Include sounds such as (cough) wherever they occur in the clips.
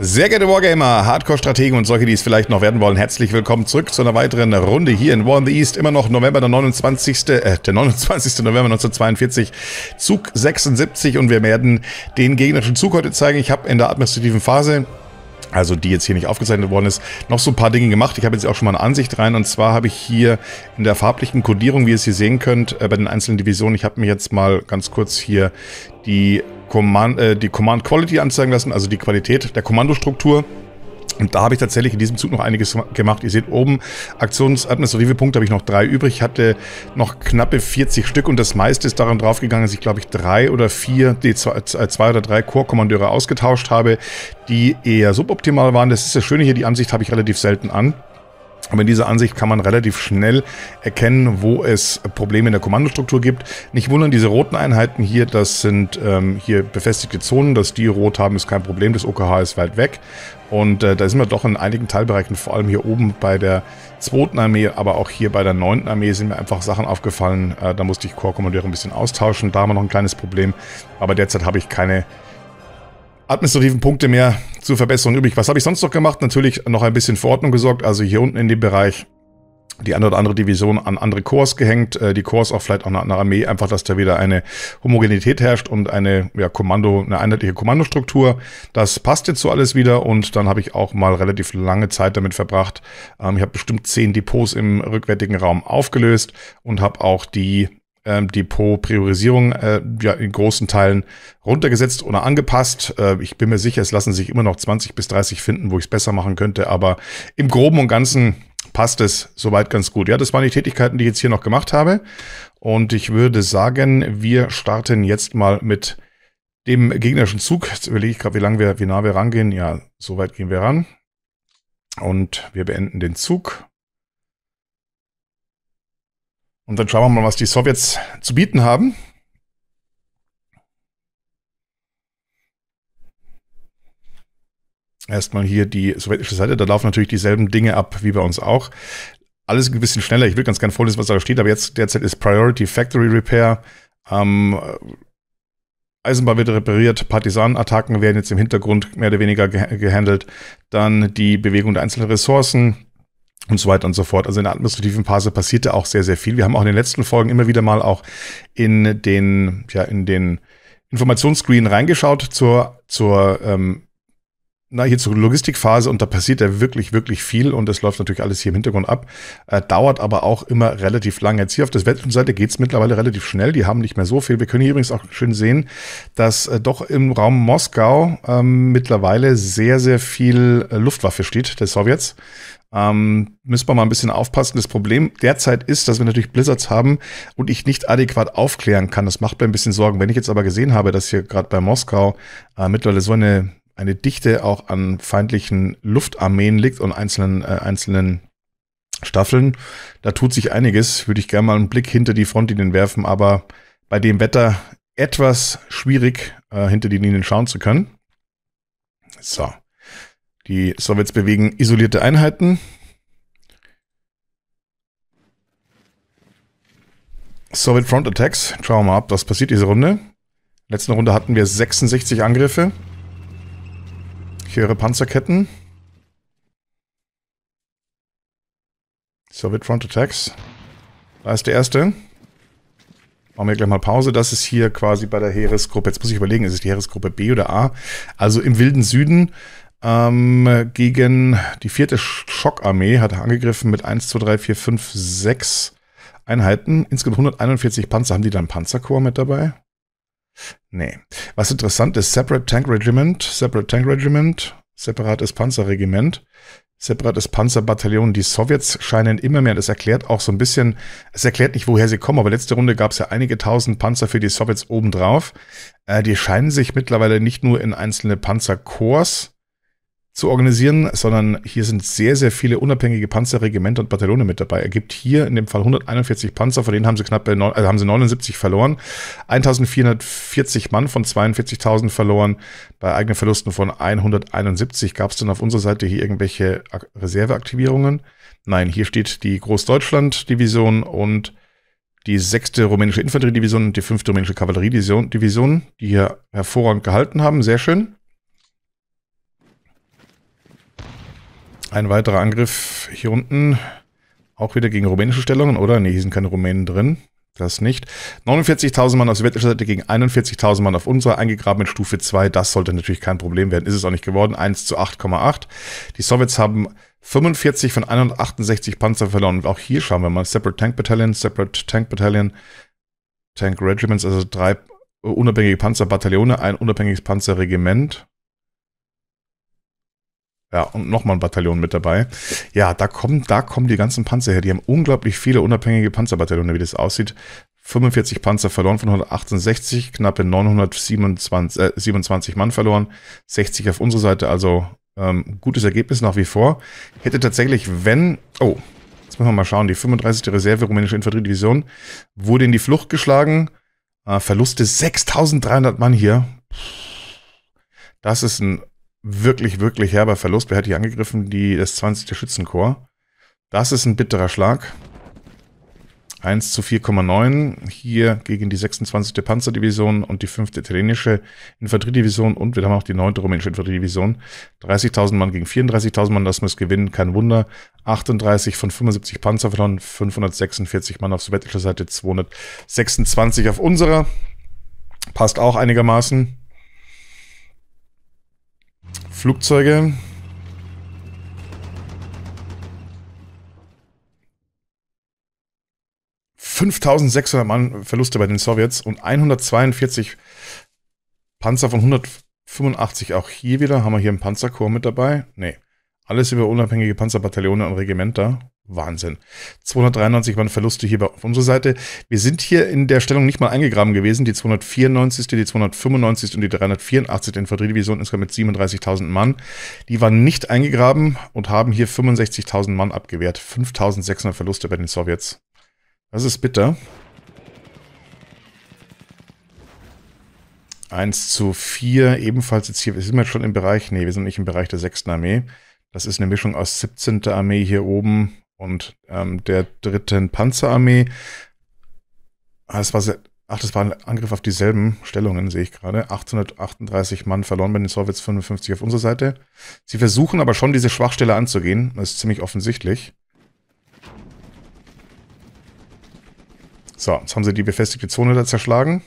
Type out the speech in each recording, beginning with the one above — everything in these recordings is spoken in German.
Sehr geehrte Wargamer, Hardcore-Strategen und solche, die es vielleicht noch werden wollen, herzlich willkommen zurück zu einer weiteren Runde hier in War in the East. Immer noch November, der 29. Äh, der 29. November 1942, Zug 76 und wir werden den gegnerischen Zug heute zeigen. Ich habe in der administrativen Phase also die jetzt hier nicht aufgezeichnet worden ist, noch so ein paar Dinge gemacht. Ich habe jetzt auch schon mal eine Ansicht rein und zwar habe ich hier in der farblichen Kodierung, wie ihr es hier sehen könnt, äh, bei den einzelnen Divisionen, ich habe mir jetzt mal ganz kurz hier die Command, äh, die Command Quality anzeigen lassen, also die Qualität der Kommandostruktur. Und da habe ich tatsächlich in diesem Zug noch einiges gemacht. Ihr seht oben, aktionsadministrative Punkte habe ich noch drei übrig. Ich hatte noch knappe 40 Stück und das meiste ist daran draufgegangen, dass ich, glaube ich, drei oder vier, die zwei, äh, zwei oder drei Core-Kommandeure ausgetauscht habe, die eher suboptimal waren. Das ist das Schöne hier, die Ansicht habe ich relativ selten an. Aber in dieser Ansicht kann man relativ schnell erkennen, wo es Probleme in der Kommandostruktur gibt. Nicht wundern, diese roten Einheiten hier, das sind ähm, hier befestigte Zonen, dass die rot haben, ist kein Problem, das OKH ist weit weg. Und äh, da sind wir doch in einigen Teilbereichen, vor allem hier oben bei der 2. Armee, aber auch hier bei der 9. Armee sind mir einfach Sachen aufgefallen. Äh, da musste ich Korpskommandeure ein bisschen austauschen, da haben wir noch ein kleines Problem. Aber derzeit habe ich keine administrativen Punkte mehr zur Verbesserung übrig. Was habe ich sonst noch gemacht? Natürlich noch ein bisschen für Ordnung gesorgt. Also hier unten in dem Bereich die eine oder andere Division an andere Korps gehängt, äh, die Korps auch vielleicht auch eine andere Armee, einfach, dass da wieder eine Homogenität herrscht und eine ja, Kommando, eine einheitliche Kommandostruktur. Das passt jetzt so alles wieder und dann habe ich auch mal relativ lange Zeit damit verbracht. Ähm, ich habe bestimmt zehn Depots im rückwärtigen Raum aufgelöst und habe auch die ähm, Depot-Priorisierung äh, ja, in großen Teilen runtergesetzt oder angepasst. Äh, ich bin mir sicher, es lassen sich immer noch 20 bis 30 finden, wo ich es besser machen könnte, aber im Groben und Ganzen passt es soweit ganz gut. Ja, das waren die Tätigkeiten, die ich jetzt hier noch gemacht habe. Und ich würde sagen, wir starten jetzt mal mit dem gegnerischen Zug. Jetzt überlege ich gerade, wie lange wir, wie nah wir rangehen. Ja, soweit gehen wir ran. Und wir beenden den Zug. Und dann schauen wir mal, was die Sowjets zu bieten haben. Erstmal hier die sowjetische Seite, da laufen natürlich dieselben Dinge ab wie bei uns auch. Alles ein bisschen schneller. Ich will ganz gerne vorlesen, was da steht, aber jetzt derzeit ist Priority Factory Repair. Ähm, Eisenbahn wird repariert, Partisanenattacken werden jetzt im Hintergrund mehr oder weniger ge gehandelt. Dann die Bewegung der einzelnen Ressourcen, und so weiter und so fort. Also in der administrativen Phase passiert da auch sehr, sehr viel. Wir haben auch in den letzten Folgen immer wieder mal auch in den, ja, in den Informationsscreen reingeschaut zur, zur ähm, na, hier zur Logistikphase und da passiert ja wirklich, wirklich viel und das läuft natürlich alles hier im Hintergrund ab, äh, dauert aber auch immer relativ lange. Jetzt hier auf der westlichen Westseite geht's mittlerweile relativ schnell, die haben nicht mehr so viel. Wir können hier übrigens auch schön sehen, dass äh, doch im Raum Moskau ähm, mittlerweile sehr, sehr viel äh, Luftwaffe steht, der Sowjets. Ähm, müssen wir mal ein bisschen aufpassen. Das Problem derzeit ist, dass wir natürlich Blizzards haben und ich nicht adäquat aufklären kann. Das macht mir ein bisschen Sorgen. Wenn ich jetzt aber gesehen habe, dass hier gerade bei Moskau äh, mittlerweile so eine, eine Dichte auch an feindlichen Luftarmeen liegt und einzelnen, äh, einzelnen Staffeln, da tut sich einiges. Würde ich gerne mal einen Blick hinter die Frontlinien werfen, aber bei dem Wetter etwas schwierig, äh, hinter die Linien schauen zu können. So. Die Sowjets bewegen isolierte Einheiten. Soviet Front Attacks. Schauen wir mal ab, was passiert diese Runde. Letzte Runde hatten wir 66 Angriffe. Ich höre Panzerketten. Soviet Front Attacks. Da ist der erste. Machen wir gleich mal Pause. Das ist hier quasi bei der Heeresgruppe. Jetzt muss ich überlegen, ist es die Heeresgruppe B oder A? Also im wilden Süden ähm, gegen die vierte Schockarmee hat er angegriffen mit 1, 2, 3, 4, 5, 6 Einheiten. Insgesamt 141 Panzer. Haben die dann Panzerkorps mit dabei? Nee. Was interessant ist, Separate Tank Regiment, Separate Tank Regiment, separates Panzerregiment, separates Panzerbataillon. Die Sowjets scheinen immer mehr, das erklärt auch so ein bisschen, es erklärt nicht, woher sie kommen, aber letzte Runde gab es ja einige tausend Panzer für die Sowjets obendrauf. Äh, die scheinen sich mittlerweile nicht nur in einzelne Panzerkorps zu organisieren, sondern hier sind sehr, sehr viele unabhängige Panzerregimenter und Bataillone mit dabei. Er gibt hier in dem Fall 141 Panzer, von denen haben sie knapp also haben sie 79 verloren, 1440 Mann von 42.000 verloren, bei eigenen Verlusten von 171. Gab es denn auf unserer Seite hier irgendwelche Reserveaktivierungen? Nein, hier steht die Großdeutschland-Division und die sechste rumänische Infanteriedivision und die fünfte rumänische Kavalleriedivision, die hier hervorragend gehalten haben. Sehr schön. Ein weiterer Angriff hier unten. Auch wieder gegen rumänische Stellungen, oder? Ne, hier sind keine Rumänen drin. Das nicht. 49.000 Mann auf sowjetischer Seite gegen 41.000 Mann auf unserer, eingegraben mit Stufe 2. Das sollte natürlich kein Problem werden. Ist es auch nicht geworden. 1 zu 8,8. Die Sowjets haben 45 von 168 Panzer verloren. auch hier schauen wir mal. Separate Tank Battalion, Separate Tank Battalion, Tank Regiments, also drei unabhängige Panzerbataillone, ein unabhängiges Panzerregiment. Ja, und nochmal ein Bataillon mit dabei. Ja, da kommen, da kommen die ganzen Panzer her. Die haben unglaublich viele unabhängige Panzerbataillone, wie das aussieht. 45 Panzer verloren von 168, knappe 927 äh, 27 Mann verloren, 60 auf unserer Seite, also ähm, gutes Ergebnis nach wie vor. Hätte tatsächlich, wenn... Oh, jetzt müssen wir mal schauen. Die 35. Reserve rumänische Infanteriedivision wurde in die Flucht geschlagen. Äh, Verluste 6300 Mann hier. Das ist ein wirklich, wirklich herber Verlust. Wer hat hier angegriffen? Die, das 20. Schützenkorps. Das ist ein bitterer Schlag. 1 zu 4,9 hier gegen die 26. Panzerdivision und die 5. italienische Infanteriedivision und wir haben auch die 9. rumänische Infanteriedivision. 30.000 Mann gegen 34.000 Mann, das muss gewinnen, kein Wunder. 38 von 75 Panzer verloren, 546 Mann auf sowjetischer Seite, 226 auf unserer. Passt auch einigermaßen. Flugzeuge. ...5600 Mann Verluste bei den Sowjets und 142 Panzer von 185. Auch hier wieder haben wir hier einen Panzerkorps mit dabei. Nee, alles über unabhängige Panzerbataillone und Regimenter. Wahnsinn. 293 waren Verluste hier auf unserer Seite. Wir sind hier in der Stellung nicht mal eingegraben gewesen. Die 294., die 295. und die 384. Infanteriedivision insgesamt mit 37.000 Mann. Die waren nicht eingegraben und haben hier 65.000 Mann abgewehrt. 5.600 Verluste bei den Sowjets. Das ist bitter. 1 zu 4, ebenfalls jetzt hier, wir sind jetzt schon im Bereich, Ne, wir sind nicht im Bereich der 6. Armee. Das ist eine Mischung aus 17. Armee hier oben und ähm, der dritten Panzerarmee. Ah, das war sehr, ach, das war ein Angriff auf dieselben Stellungen, sehe ich gerade. 838 Mann verloren bei den Sowjets, 55 auf unserer Seite. Sie versuchen aber schon, diese Schwachstelle anzugehen. Das ist ziemlich offensichtlich. So, jetzt haben sie die befestigte Zone da zerschlagen.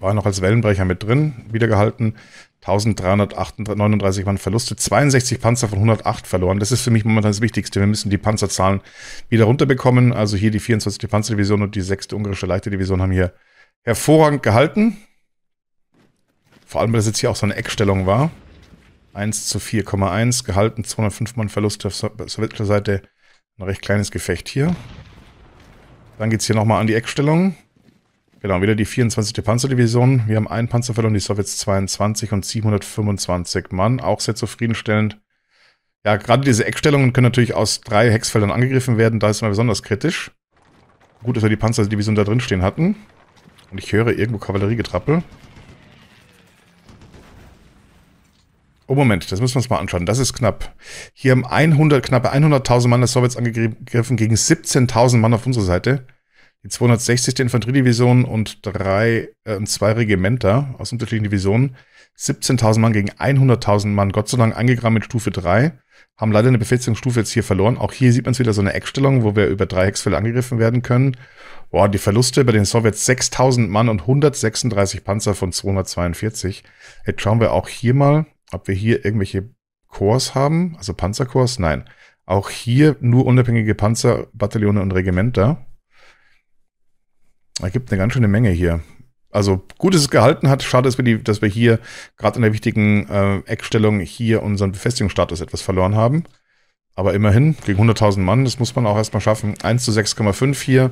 War noch als Wellenbrecher mit drin, wiedergehalten. 1339 waren Verluste, 62 Panzer von 108 verloren. Das ist für mich momentan das Wichtigste. Wir müssen die Panzerzahlen wieder runterbekommen. Also hier die 24. Panzerdivision und die 6. ungarische Leichte Division haben hier hervorragend gehalten. Vor allem, weil das jetzt hier auch so eine Eckstellung war. 1 zu 4,1 gehalten, 205 Mann Verluste auf sowjetischer Seite. Ein recht kleines Gefecht hier. Dann geht es hier nochmal an die Eckstellung. Genau, wieder die 24. Panzerdivision. Wir haben einen Panzer verloren, die Sowjets 22 und 725 Mann. Auch sehr zufriedenstellend. Ja, gerade diese Eckstellungen können natürlich aus drei Hexfeldern angegriffen werden. Da ist man besonders kritisch. Gut, dass wir die Panzerdivision da drin stehen hatten. Und ich höre irgendwo Kavalleriegetrappel. Oh, Moment, das müssen wir uns mal anschauen. Das ist knapp. Hier haben 100, knappe 100.000 Mann der Sowjets angegriffen gegen 17.000 Mann auf unserer Seite die 260. Infanteriedivision und drei äh, zwei Regimenter aus unterschiedlichen Divisionen. 17.000 Mann gegen 100.000 Mann, Gott sei Dank angegraben mit Stufe 3. Haben leider eine Befestigungsstufe jetzt hier verloren. Auch hier sieht man es wieder so eine Eckstellung, wo wir über drei Hexfälle angegriffen werden können. Boah, die Verluste bei den Sowjets 6.000 Mann und 136 Panzer von 242. Jetzt schauen wir auch hier mal, ob wir hier irgendwelche Korps haben, also Panzerkorps. Nein, auch hier nur unabhängige Panzerbataillone und Regimenter. Da gibt eine ganz schöne Menge hier. Also gut, dass es gehalten hat. Schade, dass wir, die, dass wir hier gerade in der wichtigen äh, Eckstellung hier unseren Befestigungsstatus etwas verloren haben. Aber immerhin, gegen 100.000 Mann, das muss man auch erstmal schaffen. 1 zu 6,5 hier,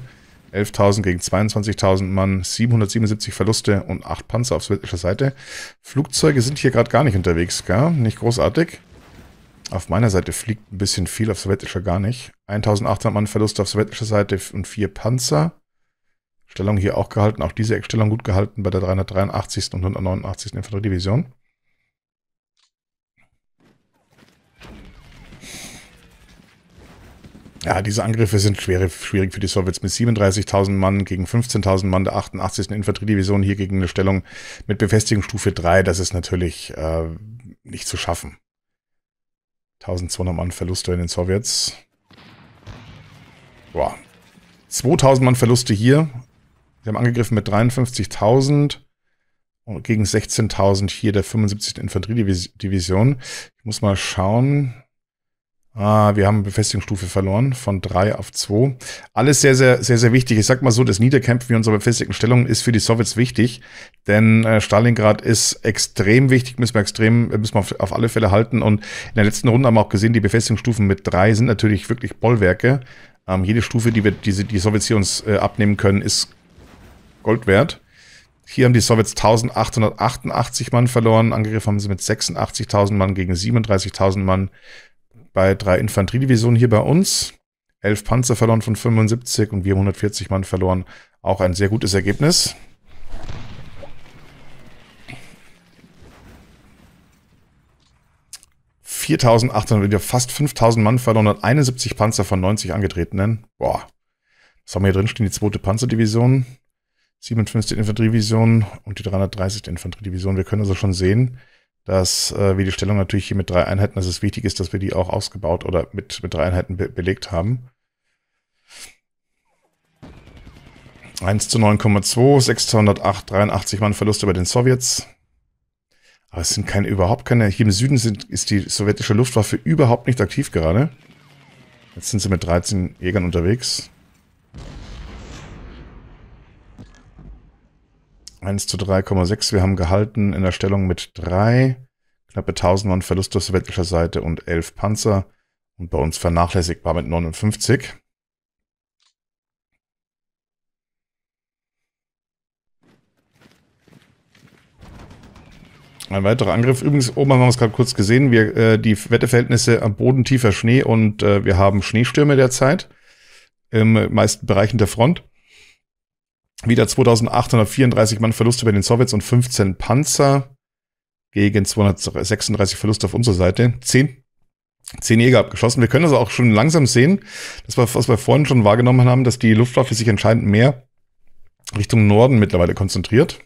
11.000 gegen 22.000 Mann, 777 Verluste und 8 Panzer auf sowjetischer Seite. Flugzeuge sind hier gerade gar nicht unterwegs, gell? Nicht großartig. Auf meiner Seite fliegt ein bisschen viel, auf sowjetischer gar nicht. 1.800 Mann Verluste auf sowjetischer Seite und 4 Panzer. Stellung hier auch gehalten, auch diese Eckstellung gut gehalten bei der 383. und 189. Infanteriedivision. Ja, diese Angriffe sind schwere, schwierig für die Sowjets mit 37.000 Mann gegen 15.000 Mann der 88. Infanteriedivision hier gegen eine Stellung mit Befestigungsstufe 3. Das ist natürlich äh, nicht zu schaffen. 1200 Mann Verluste in den Sowjets. Boah. 2000 Mann Verluste hier, Sie haben angegriffen mit 53.000 gegen 16.000 hier der 75. Infanteriedivision. Ich muss mal schauen. Ah, wir haben Befestigungsstufe verloren von 3 auf 2. Alles sehr, sehr, sehr, sehr wichtig. Ich sag mal so, das Niederkämpfen wie unsere befestigten Stellungen ist für die Sowjets wichtig, denn äh, Stalingrad ist extrem wichtig, müssen wir extrem, müssen wir auf, auf, alle Fälle halten. Und in der letzten Runde haben wir auch gesehen, die Befestigungsstufen mit 3 sind natürlich wirklich Bollwerke. Ähm, jede Stufe, die wir, die, die Sowjets hier uns äh, abnehmen können, ist Gold wert. Hier haben die Sowjets 1888 Mann verloren. Angegriffen haben sie mit 86.000 Mann gegen 37.000 Mann bei drei Infanteriedivisionen hier bei uns. Elf Panzer verloren von 75 und wir 140 Mann verloren. Auch ein sehr gutes Ergebnis. wieder fast 5.000 Mann verloren und 71 Panzer von 90 angetretenen. Boah. Was haben wir hier drin stehen? Die zweite Panzerdivision. 57. Infanteriedivision und die 330. Infanteriedivision. Wir können also schon sehen, dass äh, wir die Stellung natürlich hier mit drei Einheiten, dass es wichtig ist, dass wir die auch ausgebaut oder mit, mit drei Einheiten be belegt haben. 1 zu 9,2, 608, 83 Mann Verluste bei den Sowjets. Aber es sind keine, überhaupt keine, hier im Süden sind, ist die sowjetische Luftwaffe überhaupt nicht aktiv gerade. Jetzt sind sie mit 13 Jägern unterwegs. 1 zu 3,6. Wir haben gehalten in der Stellung mit 3. Knappe 1000 Mann Verlust auf sowjetischer Seite und 11 Panzer. Und bei uns vernachlässigbar mit 59. Ein weiterer Angriff. Übrigens, oben haben wir es gerade kurz gesehen, wir, äh, die Wetterverhältnisse am Boden tiefer Schnee und äh, wir haben Schneestürme derzeit in meisten Bereichen der Front. Wieder 2834 Mann Verluste bei den Sowjets und 15 Panzer gegen 236 Verluste auf unserer Seite. 10, 10 Jäger abgeschossen. Wir können das auch schon langsam sehen, dass wir, was wir vorhin schon wahrgenommen haben, dass die Luftwaffe sich entscheidend mehr Richtung Norden mittlerweile konzentriert.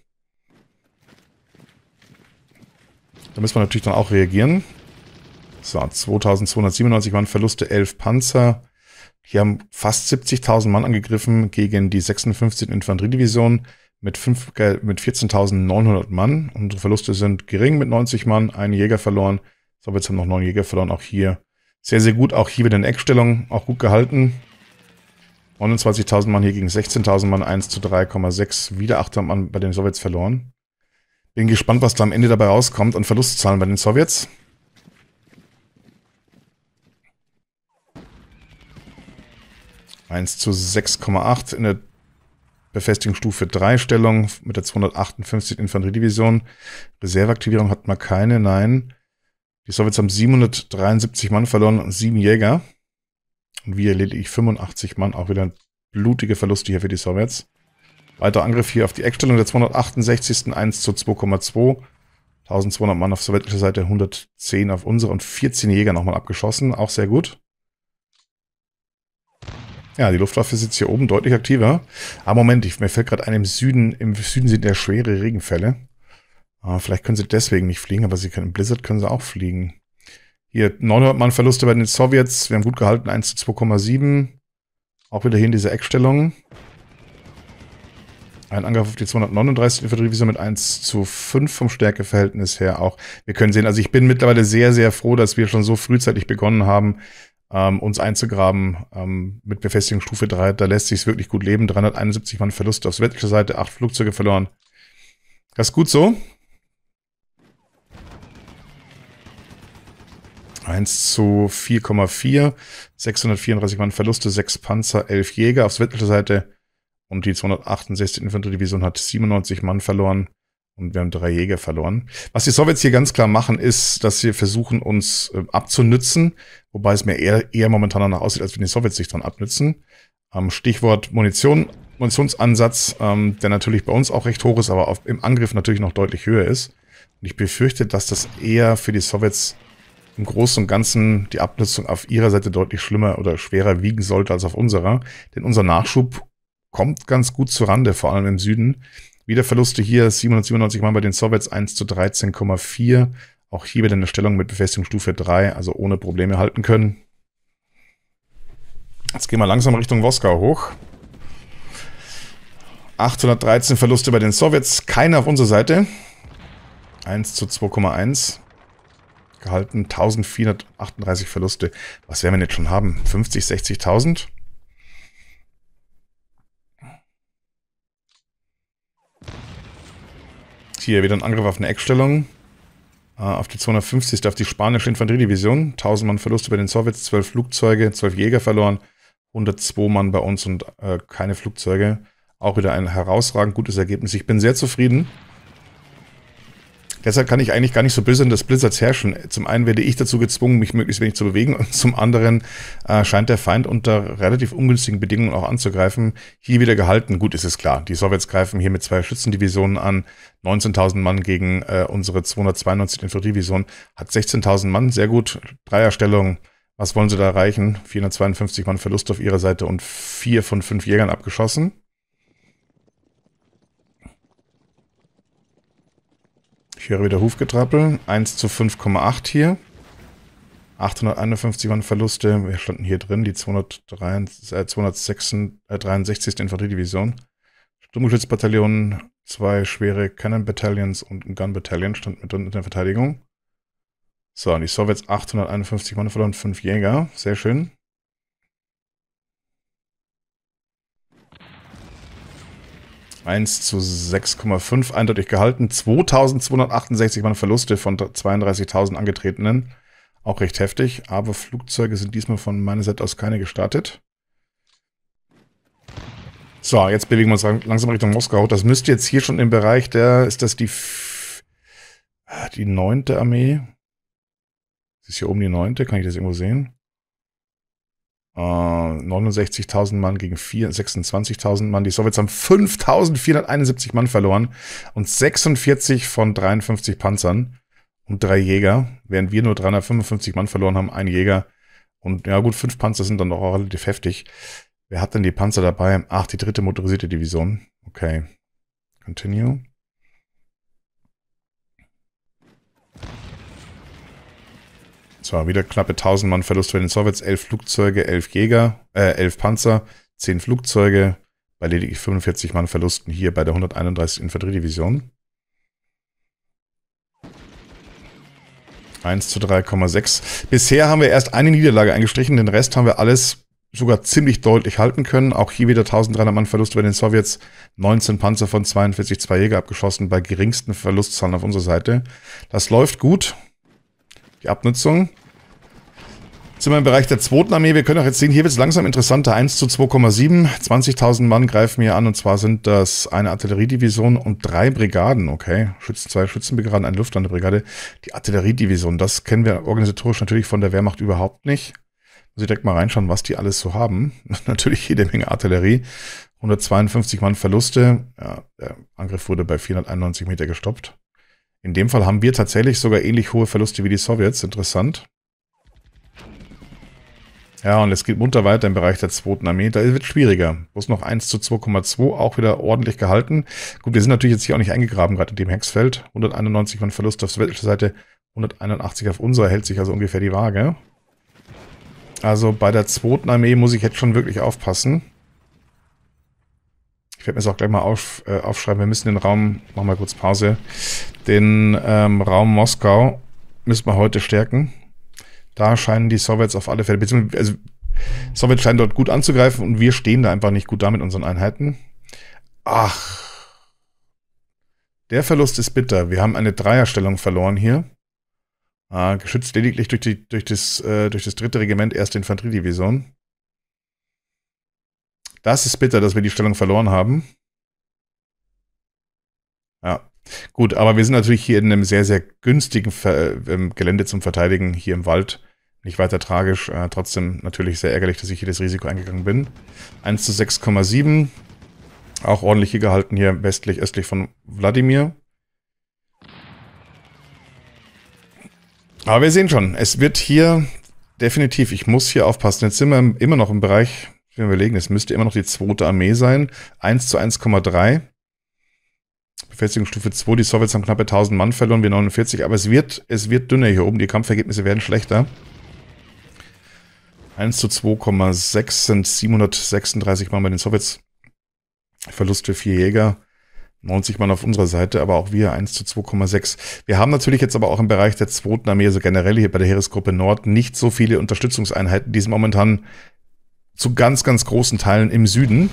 Da müssen wir natürlich dann auch reagieren. So, 2297 Mann Verluste, 11 Panzer, hier haben fast 70.000 Mann angegriffen gegen die 56. Infanteriedivision mit, äh, mit 14.900 Mann. Unsere Verluste sind gering mit 90 Mann, ein Jäger verloren. Sowjets haben noch neun Jäger verloren, auch hier sehr, sehr gut. Auch hier wieder in Eckstellung, auch gut gehalten. 29.000 Mann hier gegen 16.000 Mann, 1 zu 3,6. Wieder 8 Mann bei den Sowjets verloren. Bin gespannt, was da am Ende dabei rauskommt und Verlustzahlen bei den Sowjets. 1 zu 6,8 in der Befestigungsstufe 3 Stellung mit der 258. Infanteriedivision. Reserveaktivierung hat man keine, nein. Die Sowjets haben 773 Mann verloren und 7 Jäger. Und wir lediglich 85 Mann, auch wieder blutige Verluste hier für die Sowjets. Weiter Angriff hier auf die Eckstellung der 268. 1 zu 2,2. 1200 Mann auf sowjetischer Seite, 110 auf unsere und 14 Jäger nochmal abgeschossen. Auch sehr gut. Ja, die Luftwaffe sitzt hier oben deutlich aktiver. Ah, Moment, ich, mir fällt gerade ein, im Süden, im Süden sind ja schwere Regenfälle. Ah, vielleicht können sie deswegen nicht fliegen, aber sie können, im Blizzard können sie auch fliegen. Hier, 900 Mann Verluste bei den Sowjets. Wir haben gut gehalten, 1 zu 2,7. Auch wieder hier in dieser Eckstellung. Ein Angriff auf die 239. Infanteriedivision mit 1 zu 5 vom Stärkeverhältnis her auch. Wir können sehen, also ich bin mittlerweile sehr, sehr froh, dass wir schon so frühzeitig begonnen haben, ähm, uns einzugraben ähm, mit Befestigungsstufe 3. Da lässt sich es wirklich gut leben. 371 Mann Verlust auf sowjetischer Seite, 8 Flugzeuge verloren. Das ist gut so. 1 zu 4,4, 634 Mann Verluste, 6 Panzer, 11 Jäger auf sowjetischer Seite und die 268. Infanteriedivision hat 97 Mann verloren. Und wir haben drei Jäger verloren. Was die Sowjets hier ganz klar machen, ist, dass sie versuchen, uns äh, abzunützen. Wobei es mir eher, eher momentan danach aussieht, als wenn die Sowjets sich dran abnützen. Ähm, Stichwort Munition, Munitionsansatz, ähm, der natürlich bei uns auch recht hoch ist, aber auf, im Angriff natürlich noch deutlich höher ist. Und ich befürchte, dass das eher für die Sowjets im Großen und Ganzen die Abnutzung auf ihrer Seite deutlich schlimmer oder schwerer wiegen sollte als auf unserer. Denn unser Nachschub kommt ganz gut zur Rande, vor allem im Süden. Wieder Verluste hier 797 waren bei den Sowjets 1 zu 13,4. Auch hier wieder eine Stellung mit Befestigungsstufe 3, also ohne Probleme halten können. Jetzt gehen wir langsam Richtung Moskau hoch. 813 Verluste bei den Sowjets, keiner auf unserer Seite. 1 zu 2,1 gehalten, 1438 Verluste. Was werden wir denn jetzt schon haben? 50, 60.000? hier wieder ein Angriff auf eine Eckstellung. Äh, auf die 250. auf die spanische Infanteriedivision. 1000 Mann Verluste bei den Sowjets, 12 Flugzeuge, 12 Jäger verloren, 102 Mann bei uns und äh, keine Flugzeuge. Auch wieder ein herausragend gutes Ergebnis. Ich bin sehr zufrieden. Deshalb kann ich eigentlich gar nicht so böse in das Blizzards herrschen. Zum einen werde ich dazu gezwungen, mich möglichst wenig zu bewegen und zum anderen äh, scheint der Feind unter relativ ungünstigen Bedingungen auch anzugreifen. Hier wieder gehalten. Gut, ist es klar. Die Sowjets greifen hier mit zwei Schützendivisionen an. 19.000 Mann gegen äh, unsere 292 Infanteriedivision hat 16.000 Mann. Sehr gut. Dreierstellung. Was wollen sie da erreichen? 452 Mann Verlust auf ihrer Seite und vier von fünf Jägern abgeschossen. Ich höre wieder Hufgetrappel. 1 zu 5,8 hier. 851 waren Verluste. Wir standen hier drin, die 263, Infanteriedivision. Sturmgeschützbataillon, zwei schwere Cannon Battalions und ein Gun Battalion standen mit drin in der Verteidigung. So, und die Sowjets 851 Mann verloren, 5 Jäger. Sehr schön. 1 zu 6,5 eindeutig gehalten. 2268 waren Verluste von 32.000 angetretenen. Auch recht heftig, aber Flugzeuge sind diesmal von meiner Seite aus keine gestartet. So, jetzt bewegen wir uns langsam Richtung Moskau. Das müsste jetzt hier schon im Bereich der, ist das die, ah, die neunte Armee? Ist hier oben die neunte? Kann ich das irgendwo sehen? äh, 69.000 Mann gegen 26.000 Mann. Die Sowjets haben 5.471 Mann verloren und 46 von 53 Panzern und drei Jäger, während wir nur 355 Mann verloren haben, ein Jäger und ja gut, fünf Panzer sind dann doch auch relativ heftig. Wer hat denn die Panzer dabei? Ach, die dritte motorisierte Division. Okay. Continue. Zwar wieder knappe 1000 Mann Verlust für den Sowjets, 11 Flugzeuge, 11 Jäger, äh, 11 Panzer, 10 Flugzeuge, bei lediglich 45 Mann Verlusten hier bei der 131. Infanteriedivision. 1 zu 3,6. Bisher haben wir erst eine Niederlage eingestrichen, den Rest haben wir alles sogar ziemlich deutlich halten können. Auch hier wieder 1300 Mann Verlust bei den Sowjets, 19 Panzer von 42, 2 Jäger abgeschossen, bei geringsten Verlustzahlen auf unserer Seite. Das läuft gut die Abnutzung. Jetzt sind wir im Bereich der zweiten Armee. Wir können auch jetzt sehen, hier wird es langsam interessanter. 1 zu 2,7. 20.000 Mann greifen hier an. Und zwar sind das eine Artilleriedivision und drei Brigaden. Okay, Schützen, zwei Schützenbrigaden, eine Luftlandebrigade. Die Artilleriedivision, das kennen wir organisatorisch natürlich von der Wehrmacht überhaupt nicht. Muss ich direkt mal reinschauen, was die alles so haben. (laughs) natürlich jede Menge Artillerie. 152 Mann Verluste. Ja, der Angriff wurde bei 491 Meter gestoppt. In dem Fall haben wir tatsächlich sogar ähnlich hohe Verluste wie die Sowjets. Interessant. Ja, und es geht munter weiter im Bereich der zweiten Armee. Da wird es schwieriger. Bloß noch 1 zu 2,2, auch wieder ordentlich gehalten. Gut, wir sind natürlich jetzt hier auch nicht eingegraben, gerade in dem Hexfeld. 191 von Verlust auf sowjetischer Seite, 181 auf unserer, hält sich also ungefähr die Waage. Also bei der zweiten Armee muss ich jetzt schon wirklich aufpassen ich werde mir das auch gleich mal auf, äh, aufschreiben. Wir müssen den Raum, machen wir kurz Pause, den ähm, Raum Moskau müssen wir heute stärken. Da scheinen die Sowjets auf alle Fälle, beziehungsweise also, Sowjets scheinen dort gut anzugreifen und wir stehen da einfach nicht gut da mit unseren Einheiten. Ach. Der Verlust ist bitter. Wir haben eine Dreierstellung verloren hier. Ah, geschützt lediglich durch, die, durch, das, äh, durch das dritte Regiment, erste Infanteriedivision. Das ist bitter, dass wir die Stellung verloren haben. Ja, gut, aber wir sind natürlich hier in einem sehr, sehr günstigen Ver äh, Gelände zum Verteidigen, hier im Wald. Nicht weiter tragisch, äh, trotzdem natürlich sehr ärgerlich, dass ich hier das Risiko eingegangen bin. 1 zu 6,7. Auch ordentlich hier gehalten, hier westlich, östlich von Wladimir. Aber wir sehen schon, es wird hier definitiv, ich muss hier aufpassen. Jetzt sind wir immer noch im Bereich ich will überlegen, es müsste immer noch die zweite Armee sein. 1 zu 1,3. Befestigungsstufe 2, die Sowjets haben knappe 1000 Mann verloren, wir 49, aber es wird, es wird dünner hier oben, die Kampfergebnisse werden schlechter. 1 zu 2,6 sind 736 Mann bei den Sowjets. Verlust für vier Jäger. 90 Mann auf unserer Seite, aber auch wir 1 zu 2,6. Wir haben natürlich jetzt aber auch im Bereich der zweiten Armee, also generell hier bei der Heeresgruppe Nord, nicht so viele Unterstützungseinheiten, die es momentan zu ganz, ganz großen Teilen im Süden.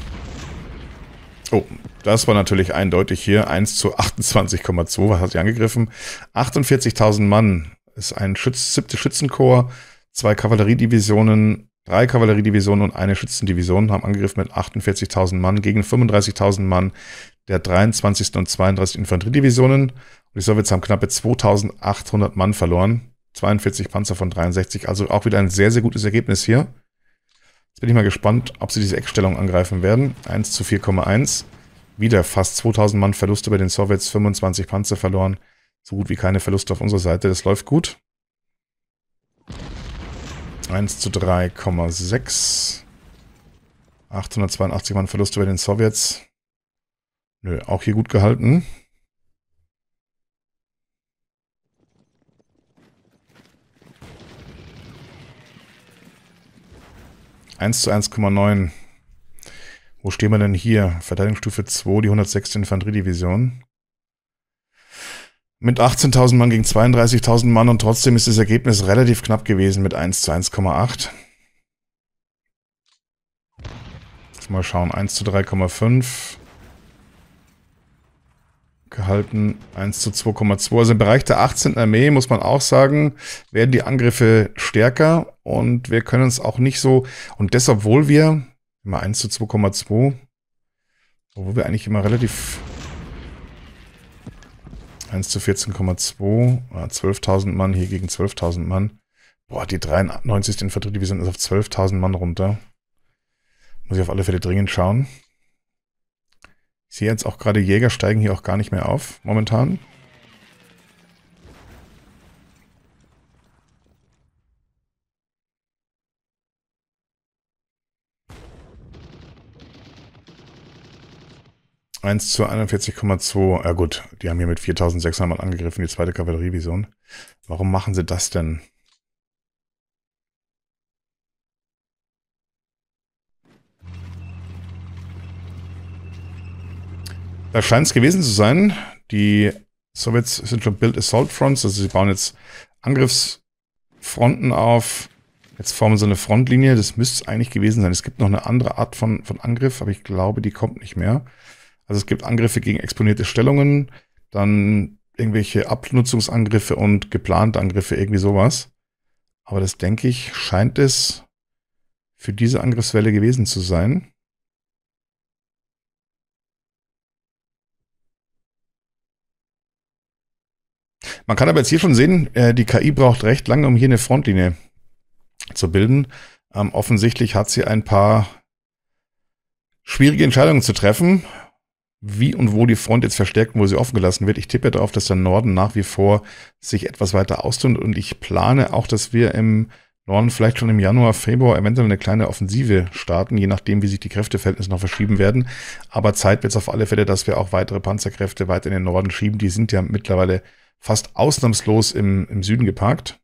Oh, das war natürlich eindeutig hier. 1 zu 28,2, was hat sie angegriffen? 48.000 Mann ist ein Schütz, siebte Schützenkorps, zwei Kavalleriedivisionen, drei Kavalleriedivisionen und eine Schützendivision haben angegriffen mit 48.000 Mann gegen 35.000 Mann der 23. und 32. Infanteriedivisionen. Und die Sowjets haben knappe 2.800 Mann verloren. 42 Panzer von 63, also auch wieder ein sehr, sehr gutes Ergebnis hier. Jetzt bin ich mal gespannt, ob sie diese Eckstellung angreifen werden. 1 zu 4,1. Wieder fast 2000 Mann Verluste bei den Sowjets, 25 Panzer verloren. So gut wie keine Verluste auf unserer Seite, das läuft gut. 1 zu 3,6. 882 Mann Verluste bei den Sowjets. Nö, auch hier gut gehalten. 1 zu 1,9. Wo stehen wir denn hier? Verteidigungsstufe 2, die 106. Infanteriedivision. Mit 18.000 Mann gegen 32.000 Mann und trotzdem ist das Ergebnis relativ knapp gewesen mit 1 zu 1,8. Mal schauen, 1 zu 3,5 gehalten. 1 zu 2,2. Also im Bereich der 18. Armee muss man auch sagen, werden die Angriffe stärker und wir können es auch nicht so. Und deshalb, obwohl wir immer 1 zu 2,2, obwohl wir eigentlich immer relativ 1 zu 14,2, 12.000 äh, Mann hier gegen 12.000 Mann. Boah, die 93. Infanteriedivision ist auf 12.000 Mann runter. Muss ich auf alle Fälle dringend schauen. Ich sehe jetzt auch gerade, Jäger steigen hier auch gar nicht mehr auf, momentan. Eins zu 41,2. Ja gut, die haben hier mit 4600 angegriffen, die zweite Kavallerievision. Warum machen sie das denn? Da scheint es gewesen zu sein. Die Sowjets sind schon Build Assault Fronts, also sie bauen jetzt Angriffsfronten auf. Jetzt formen sie eine Frontlinie, das müsste es eigentlich gewesen sein. Es gibt noch eine andere Art von, von Angriff, aber ich glaube, die kommt nicht mehr. Also es gibt Angriffe gegen exponierte Stellungen, dann irgendwelche Abnutzungsangriffe und geplante Angriffe, irgendwie sowas. Aber das denke ich, scheint es für diese Angriffswelle gewesen zu sein. Man kann aber jetzt hier schon sehen, äh, die KI braucht recht lange, um hier eine Frontlinie zu bilden. Ähm, offensichtlich hat sie ein paar schwierige Entscheidungen zu treffen, wie und wo die Front jetzt verstärkt und wo sie offen gelassen wird. Ich tippe darauf, dass der Norden nach wie vor sich etwas weiter ausdünnt und ich plane auch, dass wir im Norden vielleicht schon im Januar, Februar eventuell eine kleine Offensive starten, je nachdem, wie sich die Kräfteverhältnisse noch verschieben werden. Aber Zeit wird es auf alle Fälle, dass wir auch weitere Panzerkräfte weiter in den Norden schieben. Die sind ja mittlerweile fast ausnahmslos im, im Süden geparkt.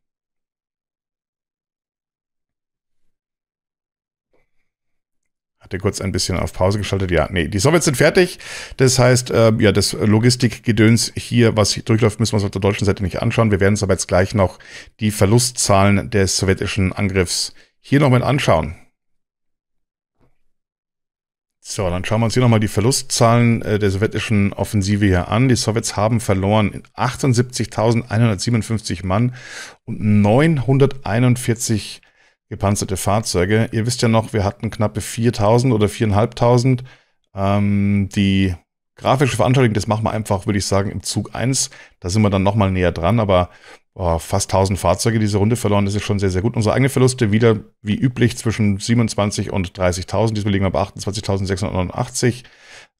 Hatte kurz ein bisschen auf Pause geschaltet. Ja, nee, die Sowjets sind fertig. Das heißt, äh, ja, das Logistikgedöns hier, was hier durchläuft, müssen wir uns auf der deutschen Seite nicht anschauen. Wir werden uns aber jetzt gleich noch die Verlustzahlen des sowjetischen Angriffs hier nochmal anschauen. So, dann schauen wir uns hier nochmal die Verlustzahlen äh, der sowjetischen Offensive hier an. Die Sowjets haben verloren 78.157 Mann und 941 gepanzerte Fahrzeuge. Ihr wisst ja noch, wir hatten knappe 4.000 oder 4.500. Ähm, die grafische Veranschaulichung, das machen wir einfach, würde ich sagen, im Zug 1. Da sind wir dann nochmal näher dran, aber oh, fast 1000 Fahrzeuge diese Runde verloren. Das ist schon sehr, sehr gut. Unsere eigenen Verluste wieder wie üblich zwischen 27 und 30.000. Diesmal liegen wir bei 28.689.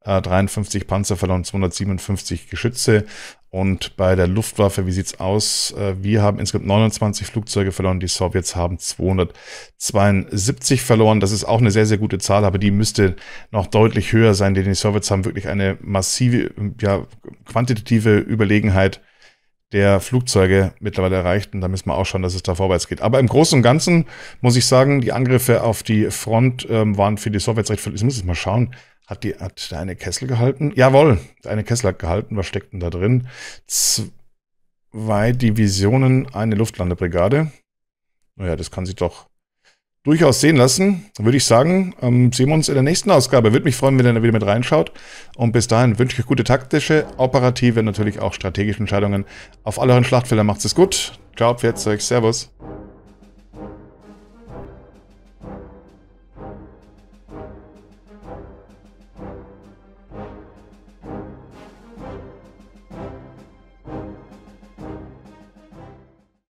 53 äh, Panzer verloren, 257 Geschütze. Und bei der Luftwaffe, wie sieht's aus? Äh, wir haben insgesamt 29 Flugzeuge verloren, die Sowjets haben 272 verloren. Das ist auch eine sehr, sehr gute Zahl, aber die müsste noch deutlich höher sein, denn die Sowjets haben wirklich eine massive, ja, quantitative Überlegenheit der Flugzeuge mittlerweile erreicht. Und da müssen wir auch schauen, dass es da vorwärts geht. Aber im Großen und Ganzen muss ich sagen, die Angriffe auf die Front ähm, waren für die Sowjets recht völlig. Ich muss jetzt mal schauen. Hat, die, hat der eine Kessel gehalten? Jawohl, der eine Kessel hat gehalten. Was steckt denn da drin? Zwei Divisionen, eine Luftlandebrigade. Naja, das kann sich doch durchaus sehen lassen. Würde ich sagen, ähm, sehen wir uns in der nächsten Ausgabe. Würde mich freuen, wenn ihr da wieder mit reinschaut. Und bis dahin wünsche ich euch gute taktische, operative, natürlich auch strategische Entscheidungen auf all euren Schlachtfeldern. Macht es gut. Ciao, Pferdzeug. Servus.